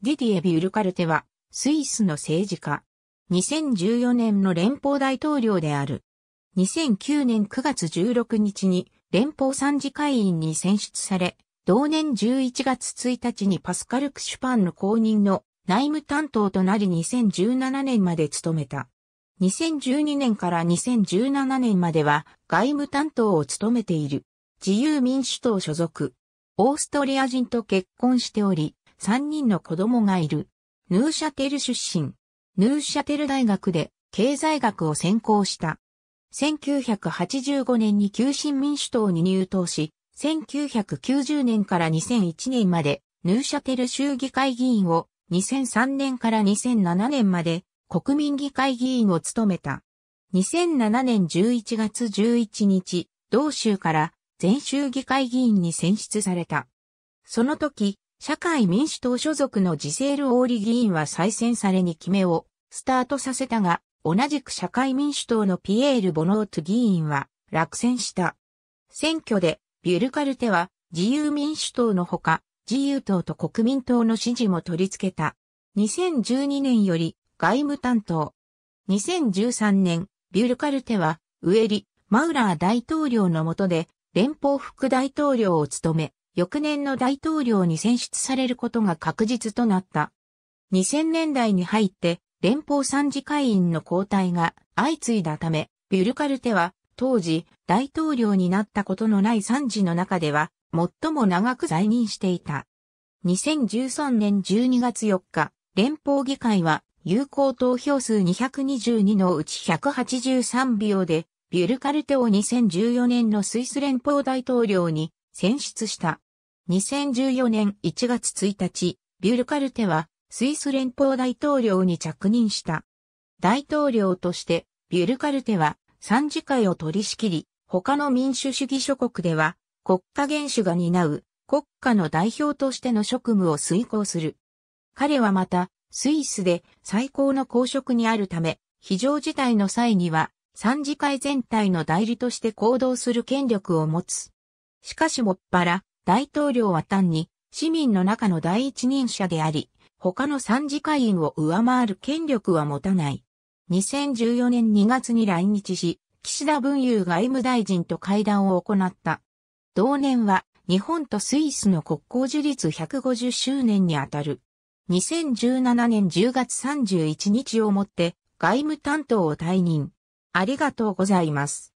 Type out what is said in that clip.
ディディエ・ビュルカルテは、スイスの政治家。2014年の連邦大統領である。2009年9月16日に連邦参事会員に選出され、同年11月1日にパスカル・クシュパンの公認の内務担当となり2017年まで務めた。2012年から2017年までは外務担当を務めている。自由民主党所属。オーストリア人と結婚しており、3人の子供がいる。ヌーシャテル出身。ヌーシャテル大学で経済学を専攻した。1985年に旧新民主党に入党し、1990年から2001年までヌーシャテル州議会議員を2003年から2007年まで国民議会議員を務めた。2007年11月11日、同州から全州議会議員に選出された。その時、社会民主党所属のジセール・オーリ議員は再選されに決めをスタートさせたが、同じく社会民主党のピエール・ボノート議員は落選した。選挙でビュルカルテは自由民主党のほか、自由党と国民党の支持も取り付けた。2012年より外務担当。2013年、ビュルカルテは、ウエリ、マウラー大統領の下で、連邦副大統領を務め、翌年の大統領に選出されることが確実となった。2000年代に入って連邦参事会員の交代が相次いだため、ビュルカルテは当時大統領になったことのない参事の中では最も長く在任していた。2013年12月4日、連邦議会は有効投票数222のうち183秒でビュルカルテを2014年のスイス連邦大統領に選出した。2014年1月1日、ビュルカルテはスイス連邦大統領に着任した。大統領としてビュルカルテは参事会を取り仕切り、他の民主主義諸国では国家元首が担う国家の代表としての職務を遂行する。彼はまた、スイスで最高の公職にあるため、非常事態の際には、参事会全体の代理として行動する権力を持つ。しかしもっぱら、大統領は単に市民の中の第一人者であり、他の参事会員を上回る権力は持たない。2014年2月に来日し、岸田文雄外務大臣と会談を行った。同年は日本とスイスの国交樹立150周年にあたる。2017年10月31日をもって外務担当を退任。ありがとうございます。